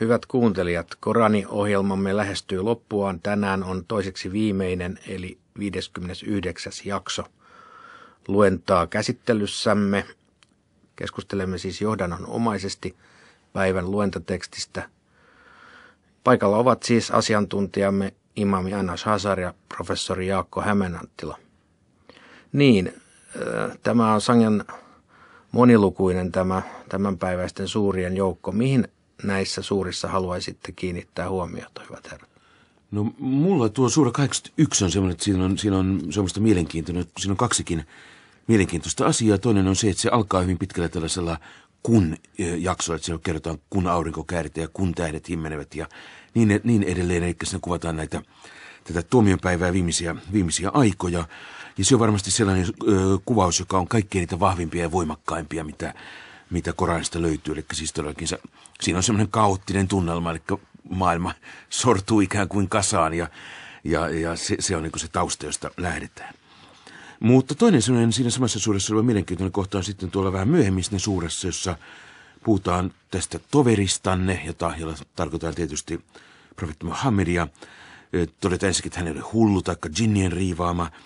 Hyvät kuuntelijat, Korani ohjelmamme lähestyy loppuaan. Tänään on toiseksi viimeinen eli 59. jakso. Luentaa käsittelyssämme. Keskustelemme siis johdannonomaisesti päivän luentatekstistä. Paikalla ovat siis asiantuntijamme imami Anna Shazar ja professori Jaakko Hämenanttila. Niin, äh, tämä on sangen monilukuinen tämä tämänpäiväisten suurien joukko. Mihin näissä suurissa haluaisitte kiinnittää huomiota, hyvät herrat? No mulla tuo suora 81 on semmoinen, että siinä on, siinä on semmoista että siinä on kaksikin mielenkiintoista asiaa. Toinen on se, että se alkaa hyvin pitkällä tällaisella kun eh, jakso, että siinä kerrotaan kun aurinko kääritään ja kun tähdet himmenevät ja niin, niin edelleen. Eli siinä kuvataan näitä, tätä tuomionpäivää viimeisiä, viimeisiä aikoja. Ja se on varmasti sellainen ö, eh, kuvaus, joka on kaikkein niitä vahvimpia ja voimakkaimpia, mitä mitä Koranista löytyy. Eli siis todellakin se, siinä on semmoinen kaoottinen tunnelma, eli maailma sortuu ikään kuin kasaan ja, ja, ja se, se on niin se tausta, josta lähdetään. Mutta toinen semmoinen siinä samassa suuressa oleva mielenkiintoinen kohta on sitten tuolla vähän myöhemmin siinä suuressa, jossa puhutaan tästä toveristanne, jota, jolla tarkoitetaan tietysti profetti Muhammedia. Todetaan ensinnäkin, että hän ei ole hullu taikka jinnien riivaama –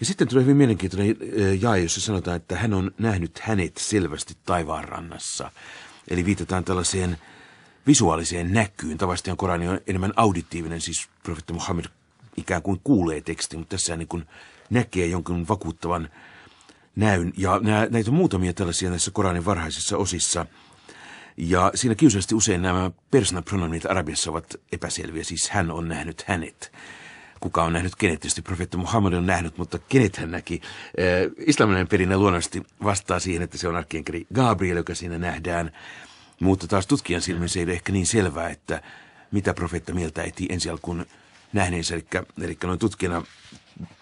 ja sitten tulee hyvin mielenkiintoinen eh, jae, jossa sanotaan, että hän on nähnyt hänet selvästi taivaanrannassa. Eli viitataan tällaiseen visuaaliseen näkyyn. Tavasti on Korani on enemmän auditiivinen, siis profetta Muhammed ikään kuin kuulee tekstin, mutta tässä niin kuin näkee jonkun vakuuttavan näyn. Ja näitä on muutamia tällaisia näissä Koranin varhaisissa osissa. Ja siinä kiusallisesti usein nämä persoonapronomit arabiassa ovat epäselviä, siis hän on nähnyt hänet kuka on nähnyt kenet. Tietysti profeetta Muhammad on nähnyt, mutta kenet hän näki. Eh, islamilainen perinne luonnollisesti vastaa siihen, että se on arkkienkeli Gabriel, joka siinä nähdään. Mutta taas tutkijan silmin se ei ole ehkä niin selvää, että mitä profeetta mieltä eti ensi alkuun nähneensä. Eli, eli noin tutkijana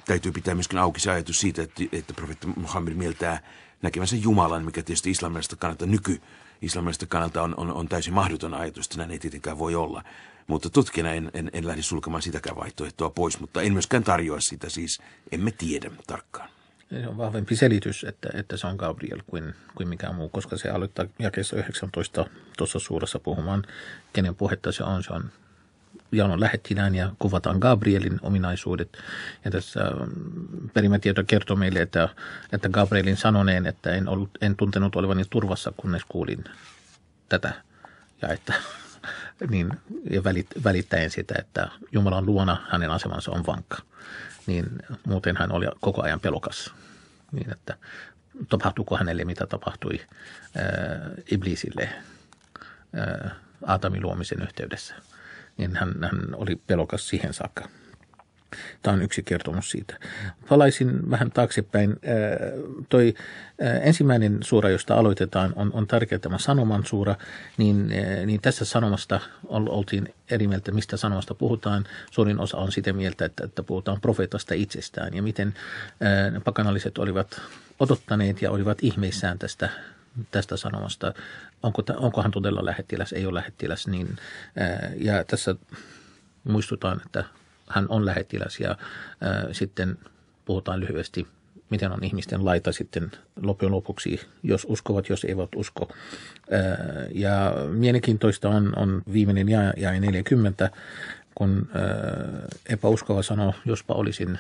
täytyy pitää myöskin auki se ajatus siitä, että, että profeetta Muhammad mieltää näkemänsä Jumalan, mikä tietysti islamilaisesta kannalta nyky islamilaisesta kannalta on, on, on täysin mahdoton ajatus, että näin ei tietenkään voi olla. Mutta tutkina en, en, en lähde sulkemaan sitäkään vaihtoehtoa pois, mutta en myöskään tarjoa sitä, siis emme tiedä tarkkaan. Se on vahvempi selitys, että, että se on Gabriel kuin, kuin mikään muu, koska se aloittaa jakeessa 19 tuossa suurassa puhumaan, kenen puhetta se on. Se on janon lähettinään ja kuvataan Gabrielin ominaisuudet. Ja tässä mm, perimätieto kertoo meille, että, että Gabrielin sanoneen, että en, ollut, en tuntenut olevani turvassa, kunnes kuulin tätä. Ja että niin, ja välittäen sitä, että Jumalan luona hänen asemansa on vankka. Niin muuten hän oli koko ajan pelokas. Niin, että tapahtuuko hänelle, mitä tapahtui ää, äh, iblisille ää, äh, Aatamin luomisen yhteydessä. Niin hän, hän oli pelokas siihen saakka. Tämä on yksi kertomus siitä. Palaisin vähän taaksepäin. Toi ensimmäinen suura, josta aloitetaan, on, on tärkeä tämä sanoman suura. Niin, niin tässä sanomasta oltiin eri mieltä, mistä sanomasta puhutaan. Suurin osa on sitä mieltä, että, että puhutaan profeetasta itsestään ja miten pakanalliset olivat odottaneet ja olivat ihmeissään tästä tästä sanomasta. Onko, onkohan todella lähettiläs, ei ole lähettiläs. Niin, ja tässä muistutaan, että hän on lähettiläs ja ää, sitten puhutaan lyhyesti, miten on ihmisten laita sitten lopun lopuksi, jos uskovat, jos eivät usko. Ää, ja mielenkiintoista on, on viimeinen ja, ja 40, kun ää, epäuskova sanoo, jospa olisin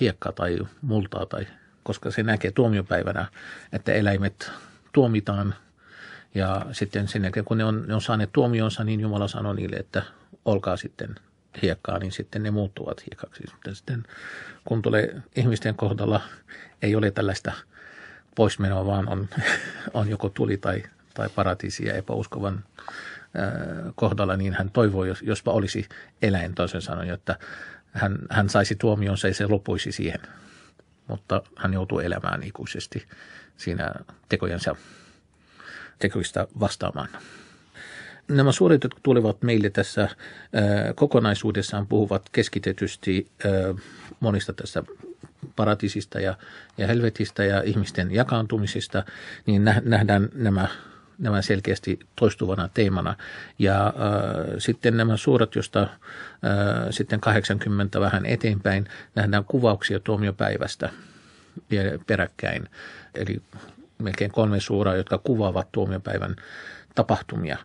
hiekkaa tai multaa, tai, koska se näkee tuomiopäivänä, että eläimet tuomitaan ja sitten sen jälkeen, kun ne on, ne on saaneet tuomionsa, niin Jumala sanoi niille, että olkaa sitten – hiekkaa, niin sitten ne muuttuvat hiekaksi. Mutta sitten kun tulee ihmisten kohdalla, ei ole tällaista poismenoa, vaan on, on joko tuli tai, tai paratiisi ja epäuskovan kohdalla, niin hän toivoi, jos, jospa olisi eläin toisen sanoen, jotta hän, hän saisi tuomionsa ja se lopuisi siihen. Mutta hän joutuu elämään ikuisesti siinä tekojensa tekoista vastaamaan nämä suoritet tulevat meille tässä äh, kokonaisuudessaan puhuvat keskitetysti äh, monista tässä paratiisista ja, ja helvetistä ja ihmisten jakaantumisista, niin nähdään nämä nämä selkeästi toistuvana teemana. Ja äh, sitten nämä suorat, josta äh, sitten 80 vähän eteenpäin nähdään kuvauksia tuomiopäivästä peräkkäin. Eli melkein kolme suuraa, jotka kuvaavat tuomiopäivän äh, tapahtumia.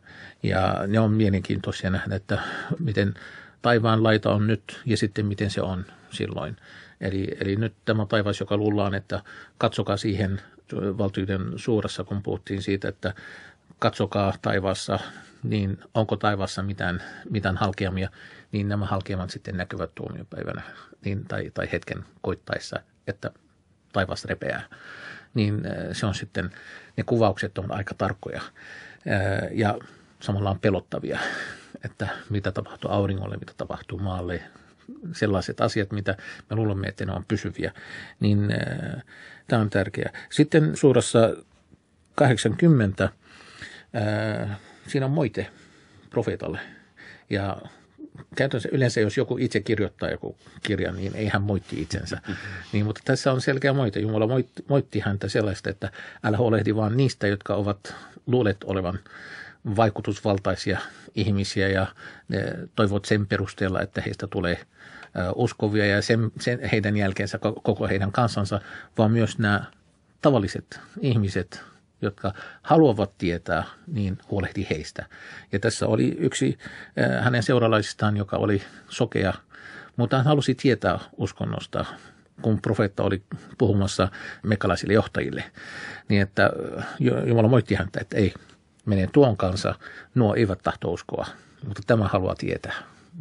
Ja ne on mielenkiintoisia nähdä, että miten taivaan laita on nyt ja sitten miten se on silloin. Eli, eli nyt tämä taivas, joka luullaan, että katsokaa siihen valtioiden suurassa, kun puhuttiin siitä, että katsokaa taivaassa, niin onko taivaassa mitään, mitään halkeamia, niin nämä halkeamat sitten näkyvät tuomiopäivänä niin, tai, tai hetken koittaessa, että taivas repeää. Niin eh, se on sitten, ne kuvaukset on aika tarkkoja ja samalla on pelottavia, että mitä tapahtuu auringolle, mitä tapahtuu maalle, sellaiset asiat, mitä me luulemme, että ne on pysyviä, niin tämä on tärkeää. Sitten suurassa 80 äh, siinä on moite profeetalle ja käytännössä yleensä, jos joku itse kirjoittaa joku kirja, niin ei hän moitti itsensä. Niin, mutta tässä on selkeä moite. Jumala moitti, moitti häntä sellaista, että älä huolehdi vaan niistä, jotka ovat luulet olevan vaikutusvaltaisia ihmisiä ja eh, toivot sen perusteella, että heistä tulee eh, uskovia ja sen, sen heidän jälkeensä koko heidän kansansa, vaan myös nämä tavalliset ihmiset – jotka haluavat tietää, niin huolehti heistä. Ja tässä oli yksi eh, hänen seuralaisistaan, joka oli sokea, mutta hän halusi tietää uskonnosta, kun profeetta oli puhumassa mekalaisille johtajille. Niin että eh, Jumala moitti häntä, että ei, mene tuon kanssa, nuo eivät tahto uskoa, mutta tämä haluaa tietää,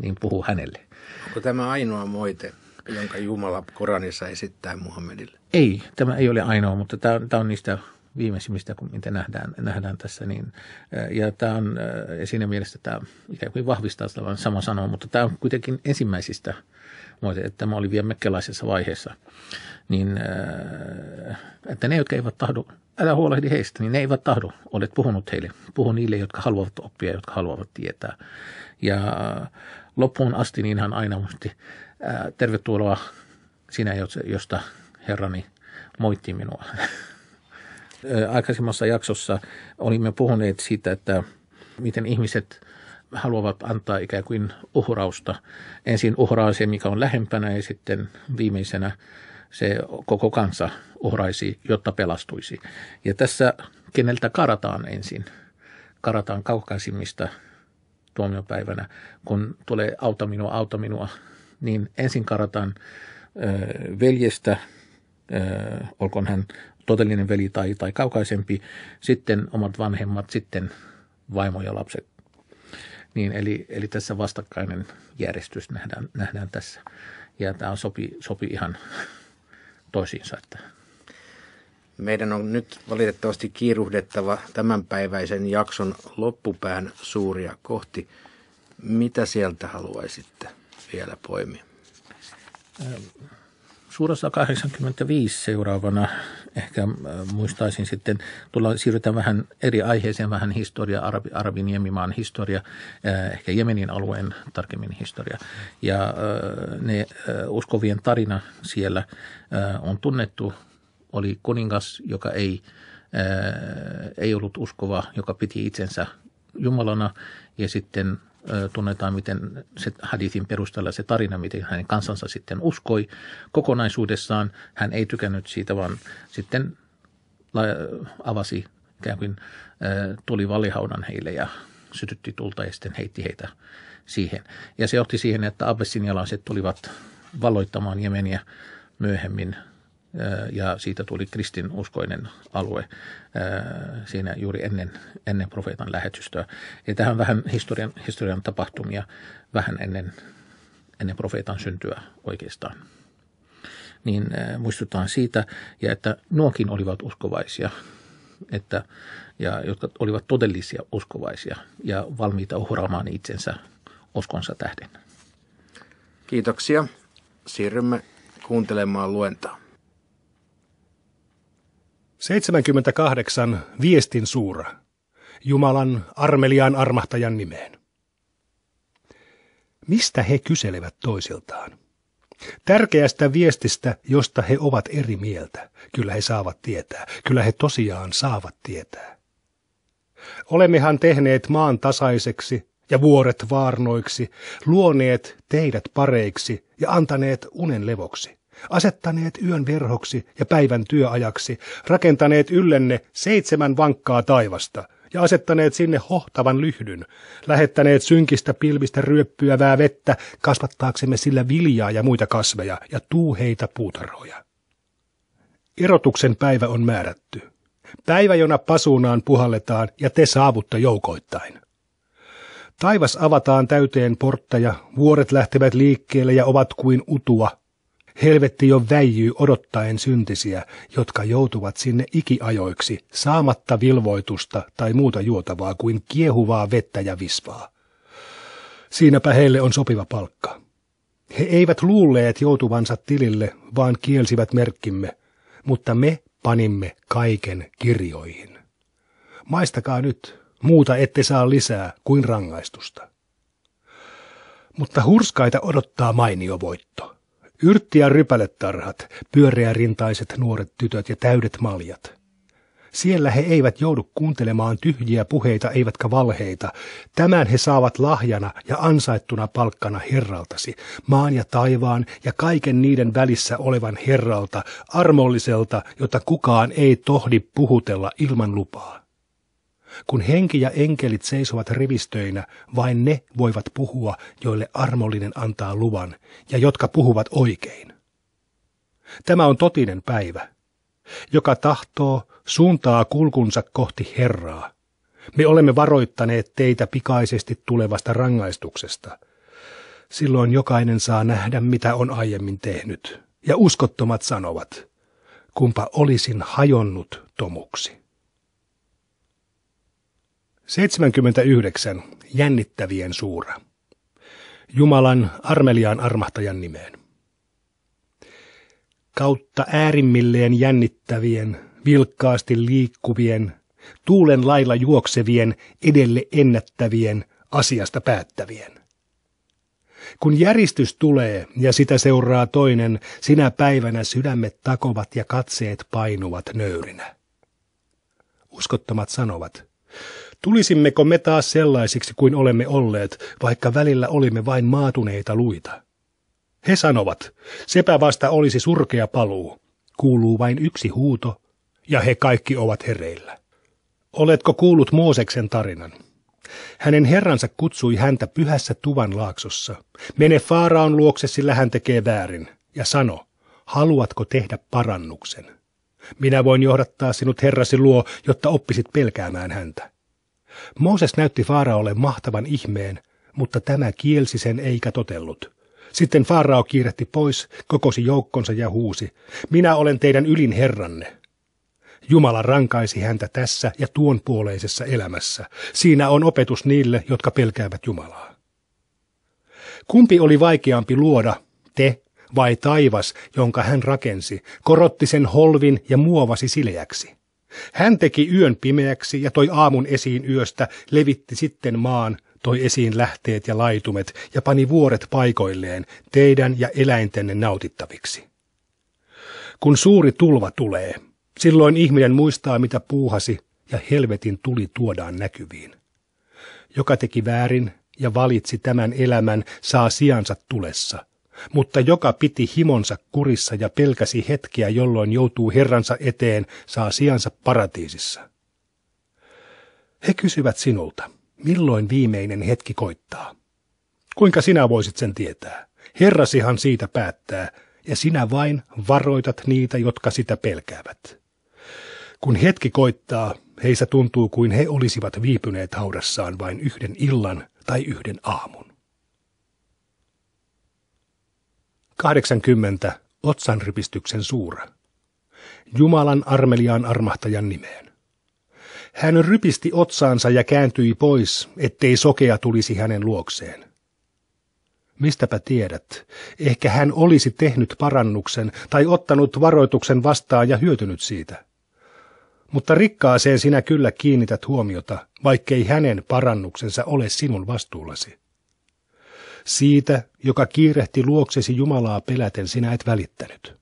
niin puhuu hänelle. Onko tämä ainoa moite, jonka Jumala Koranissa esittää Muhammedille? Ei, tämä ei ole ainoa, mutta tämä, tämä on niistä viimeisimmistä, kun mitä nähdään, nähdään tässä. Niin, eh, ja tämä on eh, siinä mielessä tämä ikään kuin vahvistaa sitä, sama sanoa, mutta tämä on kuitenkin ensimmäisistä muote, että tämä oli vielä mekkelaisessa vaiheessa. Niin, eh, että ne, jotka eivät tahdo, älä huolehdi heistä, niin ne eivät tahdo. Olet puhunut heille. Puhu niille, jotka haluavat oppia, jotka haluavat tietää. Ja loppuun asti niin ihan aina muisti, tervetuloa sinä, josta herrani moitti minua. aikaisemmassa jaksossa olimme puhuneet siitä, että miten ihmiset haluavat antaa ikään kuin uhrausta. Ensin uhraa se, mikä on lähempänä ja sitten viimeisenä se koko kansa uhraisi, jotta pelastuisi. Ja tässä keneltä karataan ensin? Karataan kaukaisimmista tuomiopäivänä, kun tulee auta minua, auta minua, niin ensin karataan ö, veljestä – olkoon hän todellinen veli tai, tai kaukaisempi, sitten omat vanhemmat, sitten vaimo ja lapset. Niin, eli, eli tässä vastakkainen järjestys nähdään, nähdään tässä. Ja tämä on sopi, sopi ihan toisiinsa. Että. Meidän on nyt valitettavasti kiiruhdettava tämänpäiväisen jakson loppupään suuria kohti. Mitä sieltä haluaisitte vielä poimia? Ähm suurassa 85 seuraavana ehkä äh, muistaisin sitten, tulla siirrytään vähän eri aiheeseen, vähän historia, Arabi, Arabin Jemimaan historia, äh, ehkä Jemenin alueen tarkemmin historia. Ja äh, ne uskovien tarina siellä on tunnettu, oli kuningas, joka ei, ei ollut uskova, joka piti itsensä Jumalana ja sitten tunnetaan, miten se hadithin perusteella se tarina, miten hänen kansansa sitten uskoi kokonaisuudessaan. Hän ei tykännyt siitä, vaan sitten avasi ikään kuin tuli valihaudan heille ja sytytti tulta ja sitten heitti heitä siihen. Ja se johti siihen, että abessinialaiset tulivat valloittamaan Jemeniä myöhemmin – ja siitä tuli kristinuskoinen alue siinä juuri ennen, ennen profeetan lähetystöä. Ja tähän vähän historian, historian tapahtumia vähän ennen, ennen profeetan syntyä oikeastaan. Niin muistutaan siitä, ja että nuokin olivat uskovaisia, että, ja jotka olivat todellisia uskovaisia ja valmiita uhraamaan itsensä uskonsa tähden. Kiitoksia. Siirrymme kuuntelemaan luentaa. 78. Viestin suura. Jumalan armeliaan armahtajan nimeen. Mistä he kyselevät toisiltaan? Tärkeästä viestistä, josta he ovat eri mieltä. Kyllä he saavat tietää. Kyllä he tosiaan saavat tietää. Olemmehan tehneet maan tasaiseksi ja vuoret vaarnoiksi, luoneet teidät pareiksi ja antaneet unen levoksi asettaneet yön verhoksi ja päivän työajaksi, rakentaneet yllenne seitsemän vankkaa taivasta ja asettaneet sinne hohtavan lyhdyn, lähettäneet synkistä pilvistä ryöppyävää vettä kasvattaaksemme sillä viljaa ja muita kasveja ja tuuheita puutarhoja. Erotuksen päivä on määrätty. Päivä, jona pasuunaan puhalletaan ja te saavutta joukoittain. Taivas avataan täyteen portteja, vuoret lähtevät liikkeelle ja ovat kuin utua, Helvetti jo väijyy odottaen syntisiä, jotka joutuvat sinne ikiajoiksi, saamatta vilvoitusta tai muuta juotavaa kuin kiehuvaa vettä ja visvaa. Siinäpä heille on sopiva palkka. He eivät luulleet joutuvansa tilille, vaan kielsivät merkkimme, mutta me panimme kaiken kirjoihin. Maistakaa nyt, muuta ette saa lisää kuin rangaistusta. Mutta hurskaita odottaa mainio voitto. Yrtti- ja rypäletarhat, pyöreärintaiset nuoret tytöt ja täydet maljat. Siellä he eivät joudu kuuntelemaan tyhjiä puheita eivätkä valheita. Tämän he saavat lahjana ja ansaittuna palkkana Herraltasi, maan ja taivaan ja kaiken niiden välissä olevan Herralta, armolliselta, jota kukaan ei tohdi puhutella ilman lupaa. Kun henki ja enkelit seisovat rivistöinä, vain ne voivat puhua, joille armollinen antaa luvan ja jotka puhuvat oikein. Tämä on totinen päivä. Joka tahtoo, suuntaa kulkunsa kohti Herraa. Me olemme varoittaneet teitä pikaisesti tulevasta rangaistuksesta. Silloin jokainen saa nähdä, mitä on aiemmin tehnyt. Ja uskottomat sanovat, kumpa olisin hajonnut tomuksi. 79. Jännittävien suura. Jumalan armeliaan armahtajan nimeen. Kautta äärimmilleen jännittävien, vilkkaasti liikkuvien, tuulen lailla juoksevien, edelle ennättävien, asiasta päättävien. Kun järjestys tulee ja sitä seuraa toinen, sinä päivänä sydämet takovat ja katseet painuvat nöyrinä. Uskottomat sanovat, Tulisimmeko me taas sellaisiksi kuin olemme olleet, vaikka välillä olimme vain maatuneita luita? He sanovat, sepä vasta olisi surkea paluu. Kuuluu vain yksi huuto, ja he kaikki ovat hereillä. Oletko kuullut Mooseksen tarinan? Hänen herransa kutsui häntä pyhässä tuvan laaksossa. Mene Faaraon luokse, sillä hän tekee väärin, ja sano, haluatko tehdä parannuksen? Minä voin johdattaa sinut herrasi luo, jotta oppisit pelkäämään häntä. Mooses näytti Faaraolle mahtavan ihmeen, mutta tämä kielsi sen eikä totellut. Sitten Faarao kiirehti pois, kokosi joukkonsa ja huusi, minä olen teidän ylin herranne. Jumala rankaisi häntä tässä ja tuon puoleisessa elämässä. Siinä on opetus niille, jotka pelkäävät Jumalaa. Kumpi oli vaikeampi luoda, te vai taivas, jonka hän rakensi, korotti sen holvin ja muovasi sileäksi? Hän teki yön pimeäksi ja toi aamun esiin yöstä, levitti sitten maan, toi esiin lähteet ja laitumet ja pani vuoret paikoilleen teidän ja eläintenne nautittaviksi. Kun suuri tulva tulee, silloin ihminen muistaa mitä puuhasi ja helvetin tuli tuodaan näkyviin. Joka teki väärin ja valitsi tämän elämän, saa sijansa tulessa – mutta joka piti himonsa kurissa ja pelkäsi hetkiä, jolloin joutuu herransa eteen, saa sijansa paratiisissa. He kysyvät sinulta, milloin viimeinen hetki koittaa? Kuinka sinä voisit sen tietää? Herrasihan siitä päättää, ja sinä vain varoitat niitä, jotka sitä pelkäävät. Kun hetki koittaa, heissä tuntuu kuin he olisivat viipyneet haudassaan vain yhden illan tai yhden aamun. 80. Otsanripistyksen suura. Jumalan armeliaan armahtajan nimeen. Hän rypisti otsaansa ja kääntyi pois, ettei sokea tulisi hänen luokseen. Mistäpä tiedät, ehkä hän olisi tehnyt parannuksen tai ottanut varoituksen vastaan ja hyötynyt siitä. Mutta rikkaaseen sinä kyllä kiinnität huomiota, vaikkei hänen parannuksensa ole sinun vastuullasi. Siitä, joka kiirehti luoksesi Jumalaa peläten, sinä et välittänyt.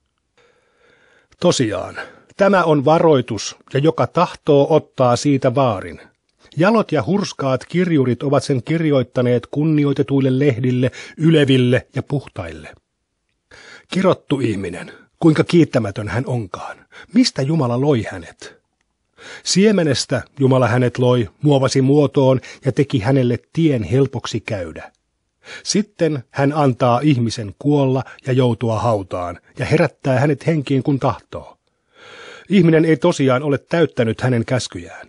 Tosiaan, tämä on varoitus, ja joka tahtoo ottaa siitä vaarin. Jalot ja hurskaat kirjurit ovat sen kirjoittaneet kunnioitetuille lehdille, yleville ja puhtaille. Kirottu ihminen, kuinka kiittämätön hän onkaan. Mistä Jumala loi hänet? Siemenestä Jumala hänet loi, muovasi muotoon ja teki hänelle tien helpoksi käydä. Sitten hän antaa ihmisen kuolla ja joutua hautaan ja herättää hänet henkiin kun tahtoo. Ihminen ei tosiaan ole täyttänyt hänen käskyjään.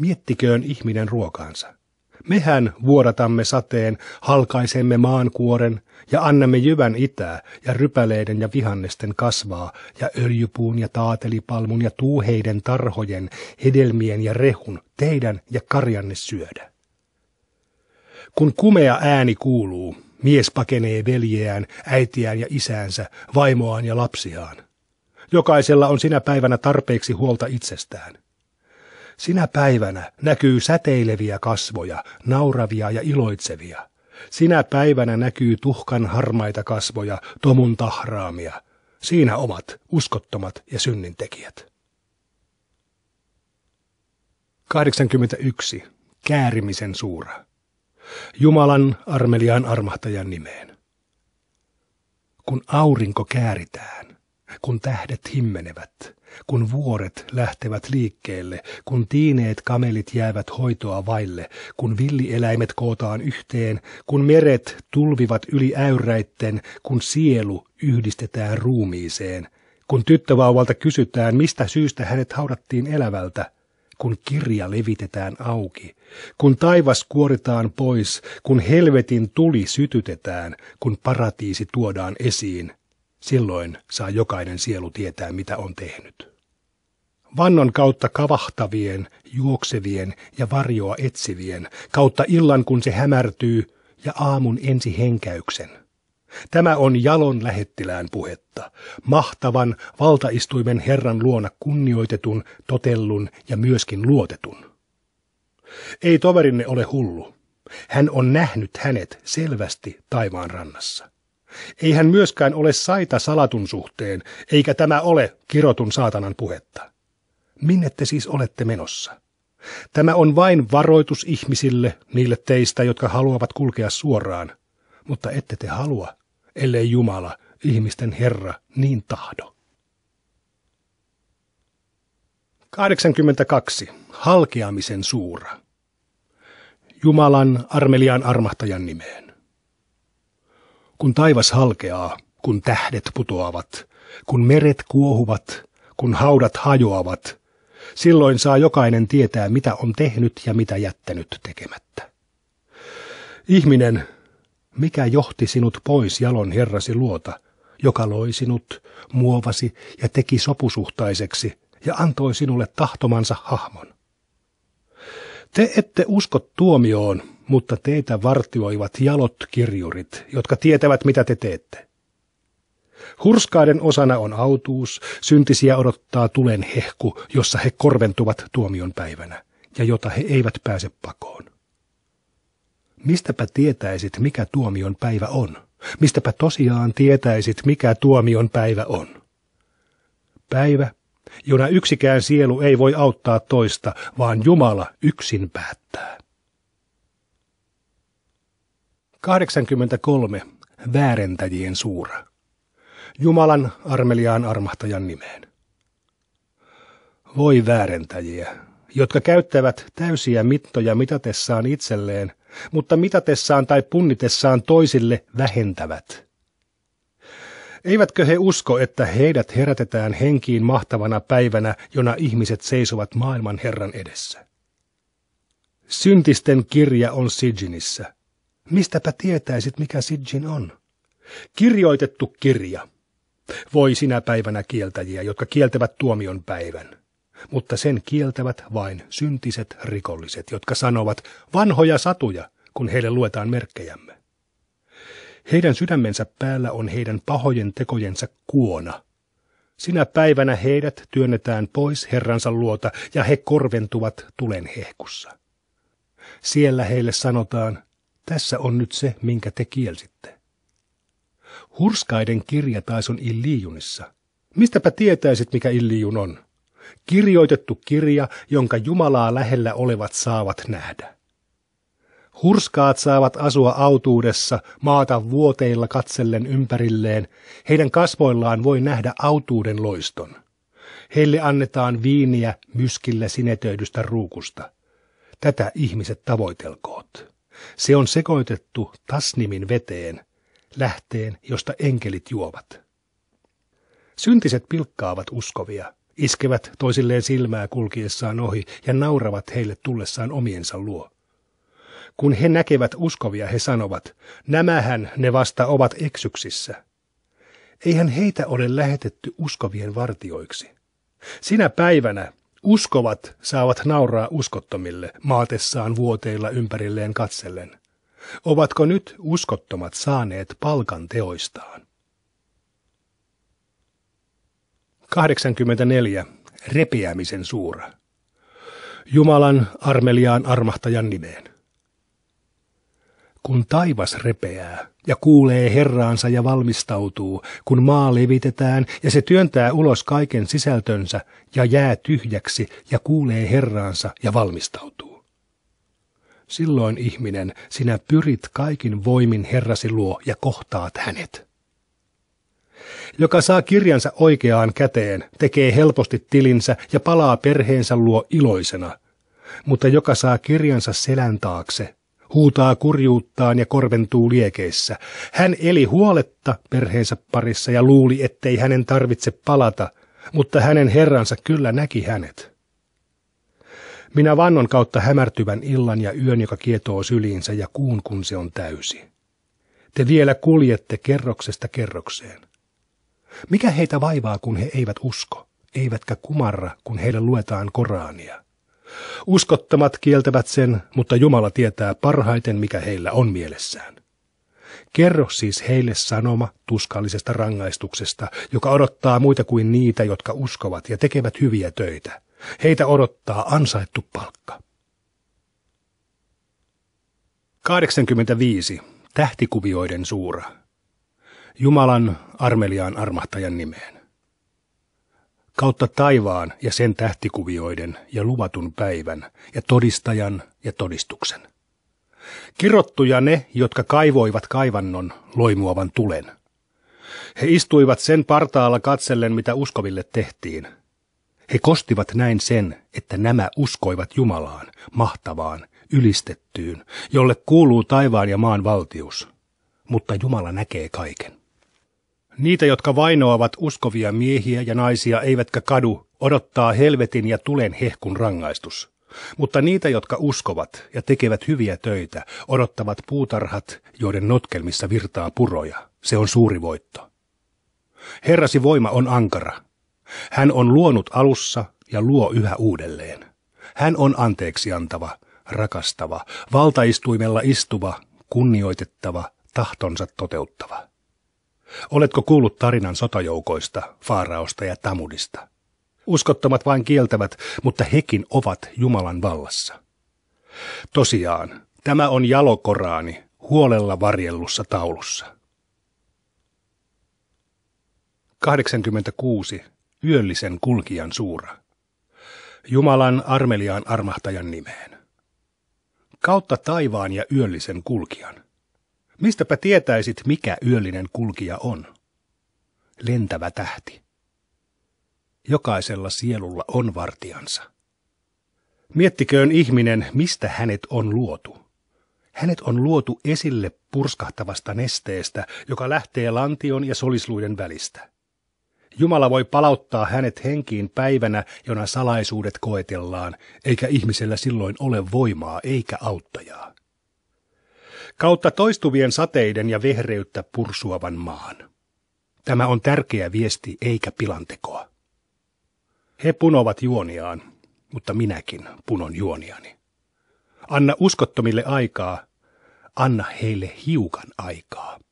Miettiköön ihminen ruokaansa. Mehän vuodatamme sateen, halkaisemme maankuoren ja annamme jyvän itää ja rypäleiden ja vihannesten kasvaa ja öljypuun ja taatelipalmun ja tuuheiden tarhojen, hedelmien ja rehun, teidän ja karjanne syödä. Kun kumea ääni kuuluu, mies pakenee veljeään, äitiään ja isäänsä, vaimoaan ja lapsiaan. Jokaisella on sinä päivänä tarpeeksi huolta itsestään. Sinä päivänä näkyy säteileviä kasvoja, nauravia ja iloitsevia. Sinä päivänä näkyy tuhkan harmaita kasvoja, tomun tahraamia. Siinä omat uskottomat ja synnintekijät. 81. Käärimisen suura. Jumalan armeliaan armahtajan nimeen. Kun aurinko kääritään, kun tähdet himmenevät, kun vuoret lähtevät liikkeelle, kun tiineet kamelit jäävät hoitoa vaille, kun villieläimet kootaan yhteen, kun meret tulvivat yli äyräitten, kun sielu yhdistetään ruumiiseen, kun tyttövauvalta kysytään, mistä syystä hänet haudattiin elävältä, kun kirja levitetään auki, kun taivas kuoritaan pois, kun helvetin tuli sytytetään, kun paratiisi tuodaan esiin, silloin saa jokainen sielu tietää, mitä on tehnyt. Vannon kautta kavahtavien, juoksevien ja varjoa etsivien, kautta illan kun se hämärtyy ja aamun ensi henkäyksen – Tämä on jalon lähettilään puhetta, mahtavan valtaistuimen Herran luona kunnioitetun, totellun ja myöskin luotetun. Ei toverinne ole hullu. Hän on nähnyt hänet selvästi taivaan rannassa. Ei hän myöskään ole saita salatun suhteen, eikä tämä ole kirotun saatanan puhetta. Minne te siis olette menossa? Tämä on vain varoitus ihmisille, niille teistä, jotka haluavat kulkea suoraan, mutta ette te halua ellei Jumala, ihmisten Herra, niin tahdo. 82. Halkeamisen suura. Jumalan Armelian armahtajan nimeen. Kun taivas halkeaa, kun tähdet putoavat, kun meret kuohuvat, kun haudat hajoavat, silloin saa jokainen tietää, mitä on tehnyt ja mitä jättänyt tekemättä. Ihminen, mikä johti sinut pois jalon herrasi luota, joka loi sinut, muovasi ja teki sopusuhtaiseksi ja antoi sinulle tahtomansa hahmon. Te ette usko tuomioon, mutta teitä vartioivat jalot kirjurit, jotka tietävät mitä te teette. Hurskaiden osana on autuus, syntisiä odottaa tulen hehku, jossa he korventuvat tuomion päivänä, ja jota he eivät pääse pakoon. Mistäpä tietäisit, mikä tuomion päivä on? Mistäpä tosiaan tietäisit, mikä tuomion päivä on? Päivä, jona yksikään sielu ei voi auttaa toista, vaan Jumala yksin päättää. 83. Väärentäjien suura. Jumalan armeliaan armahtajan nimeen. Voi väärentäjiä, jotka käyttävät täysiä mittoja mitatessaan itselleen mutta mitatessaan tai punnitessaan toisille vähentävät. Eivätkö he usko, että heidät herätetään henkiin mahtavana päivänä, jona ihmiset seisovat maailman Herran edessä? Syntisten kirja on Sidjinissä. Mistäpä tietäisit, mikä Sidjin on? Kirjoitettu kirja. Voi sinä päivänä kieltäjiä, jotka kieltävät tuomion päivän mutta sen kieltävät vain syntiset rikolliset, jotka sanovat vanhoja satuja, kun heille luetaan merkkejämme. Heidän sydämensä päällä on heidän pahojen tekojensa kuona. Sinä päivänä heidät työnnetään pois Herransa luota ja he korventuvat tulen hehkussa. Siellä heille sanotaan, tässä on nyt se, minkä te kielsitte. Hurskaiden kirja taas on Illijunissa. Mistäpä tietäisit, mikä Illijun on? kirjoitettu kirja, jonka Jumalaa lähellä olevat saavat nähdä. Hurskaat saavat asua autuudessa, maata vuoteilla katsellen ympärilleen. Heidän kasvoillaan voi nähdä autuuden loiston. Heille annetaan viiniä myskillä sinetöidystä ruukusta. Tätä ihmiset tavoitelkoot. Se on sekoitettu tasnimin veteen, lähteen, josta enkelit juovat. Syntiset pilkkaavat uskovia iskevät toisilleen silmää kulkiessaan ohi ja nauravat heille tullessaan omiensa luo. Kun he näkevät uskovia, he sanovat, nämähän ne vasta ovat eksyksissä. Eihän heitä ole lähetetty uskovien vartioiksi. Sinä päivänä uskovat saavat nauraa uskottomille maatessaan vuoteilla ympärilleen katsellen. Ovatko nyt uskottomat saaneet palkan teoistaan? 84. Repeämisen suura. Jumalan armeliaan armahtajan nimeen. Kun taivas repeää ja kuulee Herraansa ja valmistautuu, kun maa levitetään ja se työntää ulos kaiken sisältönsä ja jää tyhjäksi ja kuulee Herraansa ja valmistautuu. Silloin ihminen, sinä pyrit kaikin voimin Herrasi luo ja kohtaat hänet. Joka saa kirjansa oikeaan käteen, tekee helposti tilinsä ja palaa perheensä luo iloisena. Mutta joka saa kirjansa selän taakse, huutaa kurjuuttaan ja korventuu liekeissä. Hän eli huoletta perheensä parissa ja luuli, ettei hänen tarvitse palata, mutta hänen herransa kyllä näki hänet. Minä vannon kautta hämärtyvän illan ja yön, joka kietoo syliinsä ja kuun, kun se on täysi. Te vielä kuljette kerroksesta kerrokseen. Mikä heitä vaivaa, kun he eivät usko, eivätkä kumarra, kun heille luetaan Korania? Uskottomat kieltävät sen, mutta Jumala tietää parhaiten, mikä heillä on mielessään. Kerro siis heille sanoma tuskallisesta rangaistuksesta, joka odottaa muita kuin niitä, jotka uskovat ja tekevät hyviä töitä. Heitä odottaa ansaittu palkka. 85. Tähtikuvioiden suura. Jumalan armeliaan armahtajan nimeen. Kautta taivaan ja sen tähtikuvioiden ja luvatun päivän ja todistajan ja todistuksen. Kirottuja ne, jotka kaivoivat kaivannon loimuavan tulen. He istuivat sen partaalla katsellen, mitä uskoville tehtiin. He kostivat näin sen, että nämä uskoivat Jumalaan, mahtavaan, ylistettyyn, jolle kuuluu taivaan ja maan valtius. Mutta Jumala näkee kaiken. Niitä, jotka vainoavat uskovia miehiä ja naisia, eivätkä kadu, odottaa helvetin ja tulen hehkun rangaistus. Mutta niitä, jotka uskovat ja tekevät hyviä töitä, odottavat puutarhat, joiden notkelmissa virtaa puroja. Se on suuri voitto. Herrasi voima on ankara. Hän on luonut alussa ja luo yhä uudelleen. Hän on anteeksiantava, rakastava, valtaistuimella istuva, kunnioitettava, tahtonsa toteuttava. Oletko kuullut tarinan sotajoukoista, Faaraosta ja Tamudista? Uskottomat vain kieltävät, mutta hekin ovat Jumalan vallassa. Tosiaan, tämä on jalokoraani huolella varjellussa taulussa. 86. Yöllisen kulkijan suura. Jumalan armeliaan armahtajan nimeen. Kautta taivaan ja yöllisen kulkijan. Mistäpä tietäisit, mikä yöllinen kulkija on? Lentävä tähti. Jokaisella sielulla on vartijansa. Miettiköön ihminen, mistä hänet on luotu. Hänet on luotu esille purskahtavasta nesteestä, joka lähtee lantion ja solisluiden välistä. Jumala voi palauttaa hänet henkiin päivänä, jona salaisuudet koetellaan, eikä ihmisellä silloin ole voimaa eikä auttajaa kautta toistuvien sateiden ja vehreyttä pursuavan maan. Tämä on tärkeä viesti eikä pilantekoa. He punovat juoniaan, mutta minäkin punon juoniani. Anna uskottomille aikaa, anna heille hiukan aikaa.